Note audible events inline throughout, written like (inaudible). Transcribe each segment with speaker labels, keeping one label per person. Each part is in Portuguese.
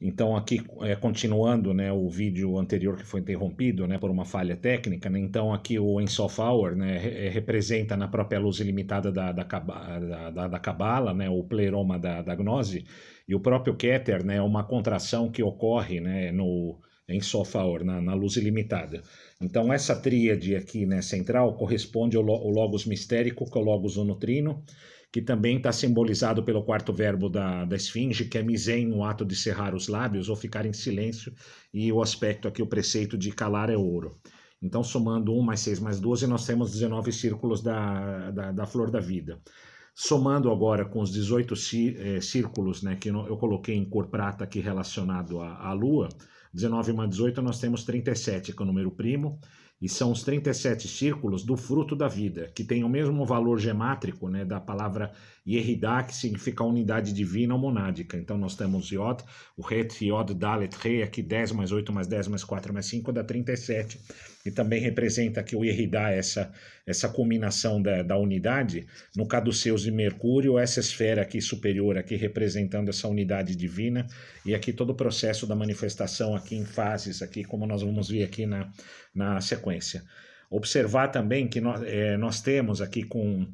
Speaker 1: Então aqui é, continuando né, o vídeo anterior que foi interrompido né, por uma falha técnica, né, então aqui o Ensof Hour né, re é, representa na própria luz ilimitada da, da, da, da Kabbalah, né, o pleroma da, da Gnose, e o próprio Keter né, é uma contração que ocorre né, no Ensof Hour, na, na luz ilimitada. Então, essa tríade aqui né, central corresponde ao, ao logos mistérico, que é o logos onutrino, que também está simbolizado pelo quarto verbo da, da esfinge, que é misém, no ato de cerrar os lábios ou ficar em silêncio, e o aspecto aqui, o preceito de calar é ouro. Então, somando 1 mais 6 mais 12, nós temos 19 círculos da, da, da flor da vida. Somando agora com os 18 eh, círculos né, que eu coloquei em cor prata aqui relacionado à, à lua, 19 mais 18, nós temos 37, que é o número primo, e são os 37 círculos do fruto da vida, que tem o mesmo valor gemátrico né, da palavra Yeridah, que significa unidade divina ou monádica. Então nós temos Yod, o Het, Yod, Dalet, Rei, aqui 10 mais 8 mais 10 mais 4 mais 5 dá 37 e também representa aqui o Derrida, é essa, essa combinação da, da unidade, no Caduceus e Mercúrio, essa esfera aqui superior, aqui representando essa unidade divina, e aqui todo o processo da manifestação aqui em fases, aqui como nós vamos ver aqui na, na sequência. Observar também que nós, é, nós temos aqui com...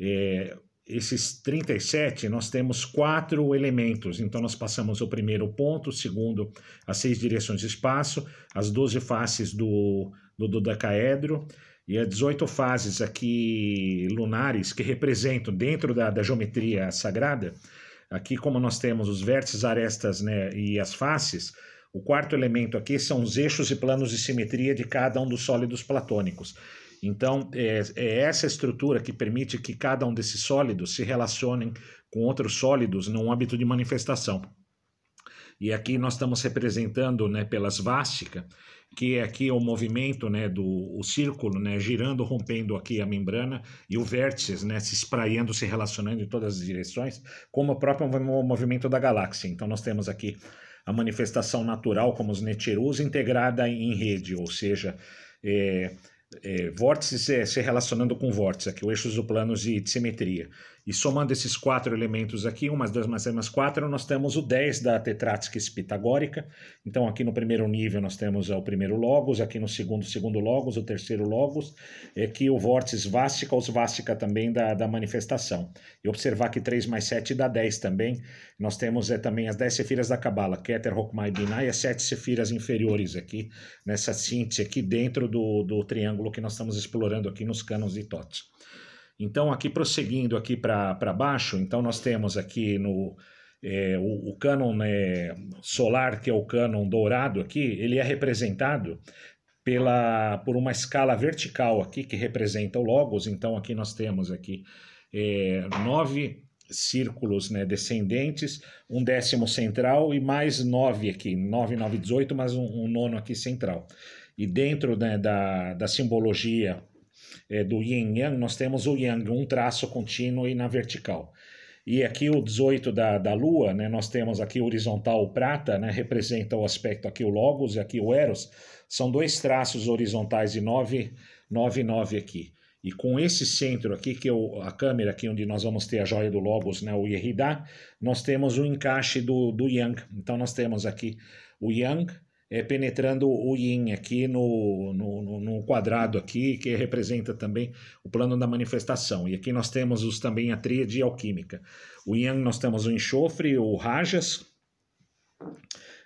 Speaker 1: É, esses 37, nós temos quatro elementos. Então, nós passamos o primeiro ponto, o segundo, as seis direções de espaço, as 12 faces do, no dodecaedro. E as é 18 fases aqui lunares que representam, dentro da, da geometria sagrada, aqui como nós temos os vértices, arestas né, e as faces, o quarto elemento aqui são os eixos e planos de simetria de cada um dos sólidos platônicos. Então, é, é, essa estrutura que permite que cada um desses sólidos se relacionem com outros sólidos num âmbito de manifestação. E aqui nós estamos representando, né, pela svástica, que é aqui o movimento, né, do o círculo, né, girando, rompendo aqui a membrana e o vértice, né, se espraiando, se relacionando em todas as direções, como o próprio movimento da galáxia. Então nós temos aqui a manifestação natural como os netirus integrada em rede, ou seja, é, é, vórtices é, se relacionando com vórtices, aqui o eixos dos planos de simetria. E somando esses quatro elementos aqui, umas duas mais mais quatro, nós temos o 10 da tetrática pitagórica. Então aqui no primeiro nível nós temos é, o primeiro logos, aqui no segundo, o segundo logos, o terceiro logos, é e aqui o vórtice vástica, os vástica também da, da manifestação. E observar que 3 mais 7 dá 10 também. Nós temos é, também as 10 sefiras da cabala Keter, Hokmai, Binai, e as 7 sefiras inferiores aqui, nessa síntese aqui dentro do, do triângulo que nós estamos explorando aqui nos canos de Tots. Então, aqui prosseguindo aqui para baixo, então nós temos aqui no é, o, o cânon é, solar, que é o cânon dourado aqui, ele é representado pela, por uma escala vertical aqui, que representa o logos. Então, aqui nós temos aqui é, nove círculos né, descendentes, um décimo central e mais nove aqui, nove, nove, dezoito, mais um, um nono aqui central. E dentro né, da, da simbologia é, do yin yang, nós temos o yang, um traço contínuo e na vertical. E aqui o 18 da, da Lua, né, nós temos aqui horizontal o prata, né, representa o aspecto aqui o Logos e aqui o Eros. São dois traços horizontais de 9, 9, 9 aqui. E com esse centro aqui, que é o a câmera aqui onde nós vamos ter a joia do Logos, né, o Yerida, nós temos o encaixe do, do Yang. Então nós temos aqui o Yang, é, penetrando o yin aqui no, no, no, quadrado aqui, que representa também o plano da manifestação. E aqui nós temos os, também a tríade alquímica. O yang nós temos o enxofre, o rajas,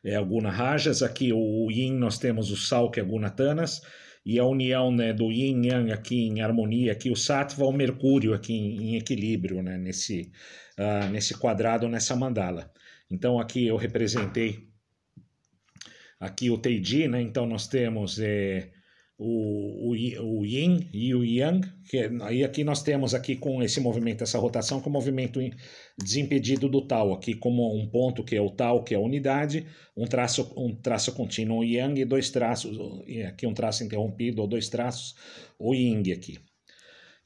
Speaker 1: é, o guna rajas. Aqui o yin nós temos o sal, que é guna tanas. E a união né, do yin yang aqui em harmonia, aqui o sattva, o mercúrio aqui em, em equilíbrio, né, nesse, uh, nesse quadrado, nessa mandala. Então aqui eu representei aqui o Teiji, né? Então nós temos é, o, o, o, Yin e o Yang, que é, aí e aqui nós temos aqui com esse movimento, essa rotação, com o movimento desimpedido do Tao, aqui como um ponto que é o Tao, que é a unidade, um traço, um traço contínuo, o Yang e dois traços, aqui um traço interrompido, ou dois traços, o Yin aqui.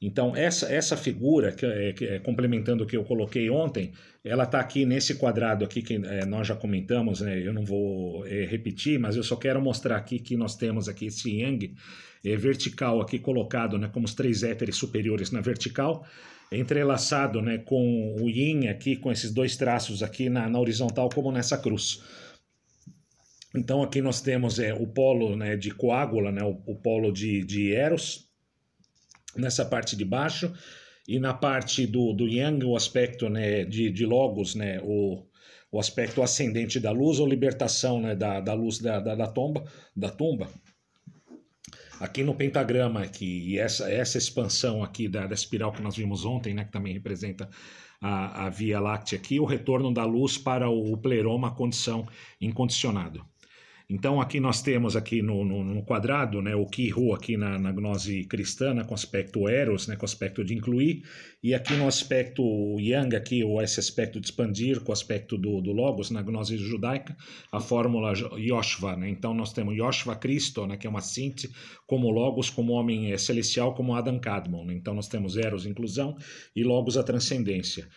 Speaker 1: Então, essa, essa figura, que, é, que é, complementando o que eu coloquei ontem, ela está aqui nesse quadrado aqui que é, nós já comentamos, né? eu não vou é, repetir, mas eu só quero mostrar aqui que nós temos aqui esse yang é, vertical aqui colocado né, como os três éteres superiores na vertical, entrelaçado né, com o yin aqui, com esses dois traços aqui na, na horizontal, como nessa cruz. Então aqui nós temos é, o polo né, de coágula, né, o, o polo de, de Eros, nessa parte de baixo. E na parte do, do Yang, o aspecto né, de, de Logos, né, o, o aspecto ascendente da luz, ou libertação né, da, da luz da, da, da tomba, da tumba, aqui no pentagrama aqui, e essa, essa expansão aqui da, da espiral que nós vimos ontem, né, que também representa a, a Via Láctea aqui, o retorno da luz para o, o pleroma condição incondicionado. Então aqui nós temos aqui no, no, no quadrado, né, o Kihu aqui na, na gnose cristã, com aspecto eros, né, com aspecto de incluir, e aqui no aspecto yang, aqui, ou esse aspecto de expandir, com o aspecto do, do logos, na gnose judaica, a fórmula Yoshua, né, então nós temos Yoshua Cristo, né, que é uma síntese, como logos, como homem é, celestial, como Adam Cadmon, né, então nós temos eros, inclusão, e logos, a transcendência.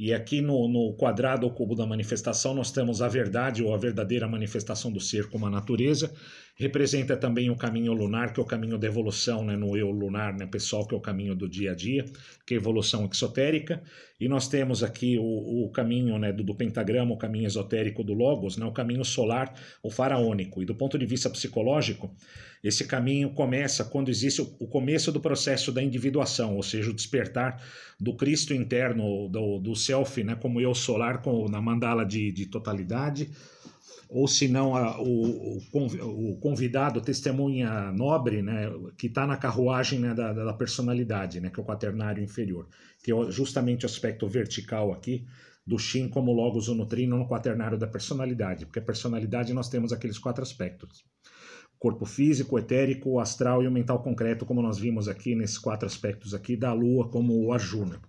Speaker 1: E aqui no, no quadrado ou cubo da manifestação nós temos a verdade ou a verdadeira manifestação do ser como a natureza representa também o caminho lunar, que é o caminho da evolução, né, no eu lunar, né, pessoal, que é o caminho do dia a dia, que é a evolução exotérica. E nós temos aqui o, o caminho né, do, do, pentagrama, o caminho esotérico do Logos, né, o caminho solar, o faraônico. E do ponto de vista psicológico, esse caminho começa quando existe o, o começo do processo da individuação, ou seja, o despertar do Cristo interno, do, do self, né, como eu solar, com, na mandala de, de totalidade ou se não o, o convidado, testemunha nobre, né, que está na carruagem né, da, da, personalidade, né, que é o quaternário inferior, que é justamente o aspecto vertical aqui do Shin como logos o nutrino no quaternário da personalidade, porque a personalidade nós temos aqueles quatro aspectos. Corpo físico, etérico, astral e o mental concreto, como nós vimos aqui nesses quatro aspectos aqui da Lua como o Arjuna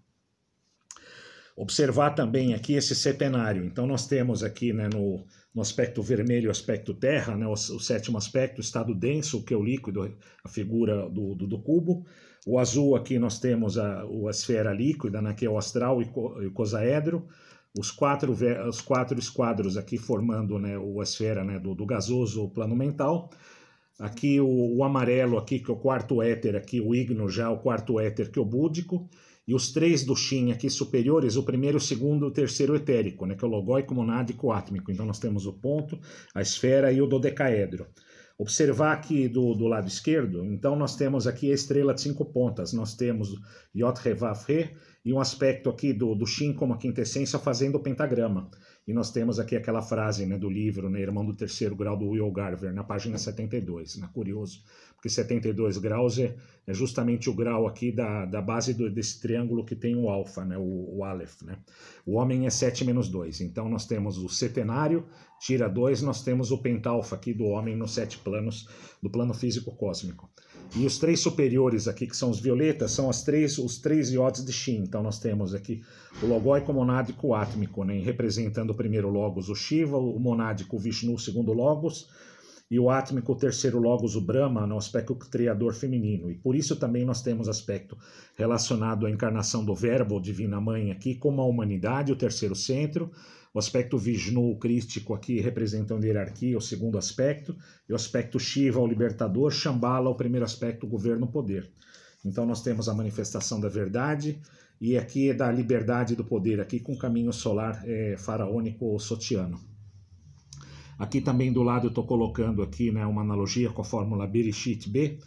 Speaker 1: observar também aqui esse setenário. Então, nós temos aqui né, no, no aspecto vermelho, aspecto terra, né, o, o, sétimo aspecto, estado denso, que é o líquido, a figura do, do, do cubo. O azul aqui nós temos a, a esfera líquida, né, que é o astral e, co, e o cosaedro. Os quatro, os quatro esquadros aqui formando né, o esfera né, do, do gasoso, o plano mental. Aqui o, o, amarelo aqui, que é o quarto éter, aqui o igno já, o quarto éter, que é o búdico. E os três do Shin aqui superiores, o primeiro, o segundo o terceiro etérico, né, que é o logóico, monádico, átmico. Então nós temos o ponto, a esfera e o dodecaedro. Observar aqui do, do lado esquerdo, então nós temos aqui a estrela de cinco pontas. Nós temos yot Revav Re e um aspecto aqui do, do Shin como a quintessência fazendo o pentagrama. E nós temos aqui aquela frase né, do livro, né, Irmão do Terceiro Grau, do Will Garver, na página 72. Né, curioso, porque 72 graus é, é justamente o grau aqui da, da base do, desse triângulo que tem o alfa, né, o, o Aleph. Né. O homem é 7 menos 2. Então nós temos o setenário, tira 2, nós temos o pentalfa aqui do homem nos sete planos, do plano físico cósmico. E os três superiores aqui, que são os violetas, são as três, os três iodes de Shin. Então nós temos aqui o logóico monádico átmico, né, representando o primeiro logos, o Shiva, o monádico, o Vishnu, o segundo logos, e o átmico, o terceiro logos, o Brahma, no aspecto criador feminino. E por isso também nós temos aspecto relacionado à encarnação do Verbo, Divina Mãe, aqui, como a humanidade, o terceiro centro, o aspecto Vishnu, crístico, aqui representando hierarquia, o segundo aspecto, e o aspecto Shiva, o libertador, Shambhala, o primeiro aspecto, governo, poder. Então nós temos a manifestação da verdade, e aqui é da liberdade do poder, aqui com o caminho solar é, faraônico sotiano. Aqui também do lado eu estou colocando aqui né, uma analogia com a fórmula Bereshit B,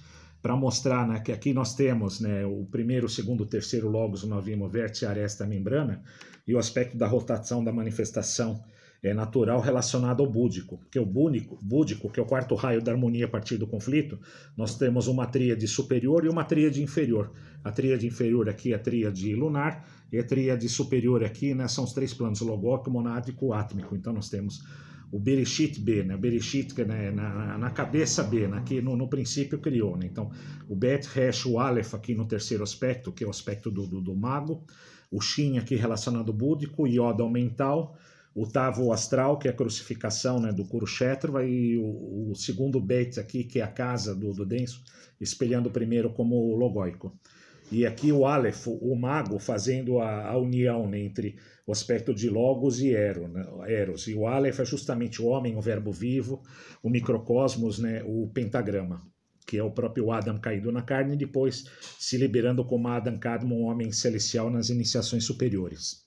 Speaker 1: para mostrar né, que aqui nós temos né, o primeiro, o segundo, o terceiro logos, nós vimos vértice, aresta, membrana, e o aspecto da rotação da manifestação é, natural relacionado ao búdico, porque o búdico, búdico, que é o quarto raio da harmonia a partir do conflito, nós temos uma tríade superior e uma tríade inferior. A tríade inferior aqui é a tríade lunar, e a tríade superior aqui né, são os três planos, logóico, monádico e átmico. Então nós temos o Bereshit B, né? Bereshit é, né? Na, na cabeça B, né? que no, no princípio criou. Né? Então, o Bet, Hesh, o Aleph aqui no terceiro aspecto, que é o aspecto do, do, do mago, o Shin aqui relacionado ao búdico, o Yoda ao mental, o Tavo Astral, que é a crucificação né, do Kurukshetra, e o, o segundo Bet aqui, que é a casa do, do Denso, espelhando o primeiro como o Logoico. E aqui o Aleph, o mago, fazendo a, a união né, entre o aspecto de Logos e Eros, né, Eros. E o Aleph é justamente o homem, o verbo vivo, o microcosmos, né, o pentagrama, que é o próprio Adam caído na carne e depois se liberando como Adam Kadmon, um homem celestial, nas iniciações superiores.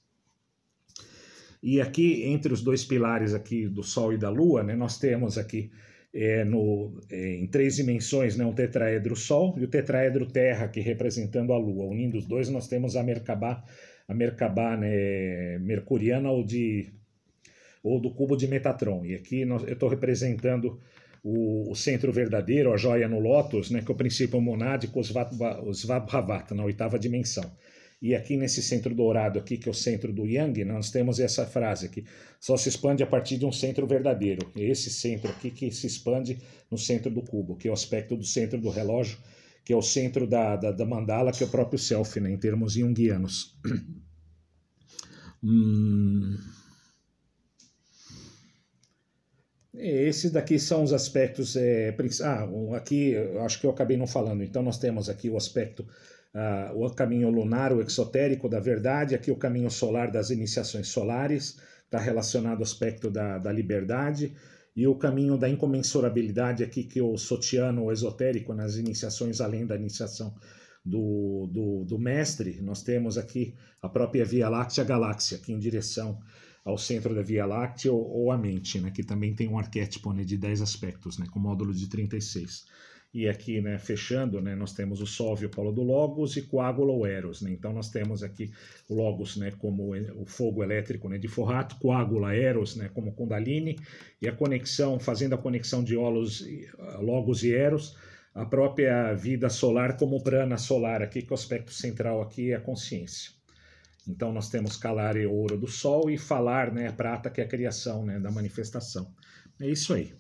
Speaker 1: E aqui, entre os dois pilares aqui do Sol e da Lua, né, nós temos aqui é, no, é, em três dimensões né, um tetraedro Sol e o tetraedro Terra, que representando a Lua. Unindo os dois, nós temos a Merkabah, a Merkabah né, mercuriana ou, de, ou do cubo de Metatron. E aqui nós, eu estou representando o, o, centro verdadeiro, a joia no lótus, né, que é o princípio monádico, os Svabhavata, na oitava dimensão. E aqui nesse centro dourado aqui, que é o centro do Yang, nós temos essa frase aqui, só se expande a partir de um centro verdadeiro. É esse centro aqui que se expande no centro do cubo, que é o aspecto do centro do relógio, que é o centro da, da, da mandala, que é o próprio self, né, em termos junguianos. (clears throat) hum... Esses daqui são os aspectos. É, ah, aqui acho que eu acabei não falando. Então, nós temos aqui o aspecto, ah, o caminho lunar, o exotérico da verdade, aqui o caminho solar das iniciações solares, está relacionado ao aspecto da, da liberdade, e o caminho da incomensurabilidade, aqui que o sotiano, o esotérico, nas iniciações, além da iniciação do, do, do mestre, nós temos aqui a própria Via Láctea Galáxia, aqui em direção ao centro da Via Láctea ou, ou à mente, né, que também tem um arquétipo né, de 10 aspectos, né, com módulo de 36. E aqui, né, fechando, né, nós temos o Sol e o Polo do Logos e Coágulo ou Eros. Né? Então nós temos aqui o Logos né, como o fogo elétrico né, de Forrato, Coágula, Eros né, como Kundalini, e a conexão, fazendo a conexão de Olos, Logos e Eros, a própria vida solar como prana solar aqui, que é o aspecto central aqui é a consciência. Então nós temos calar e ouro do sol e falar, né, prata que é a criação, né, da manifestação. É isso aí.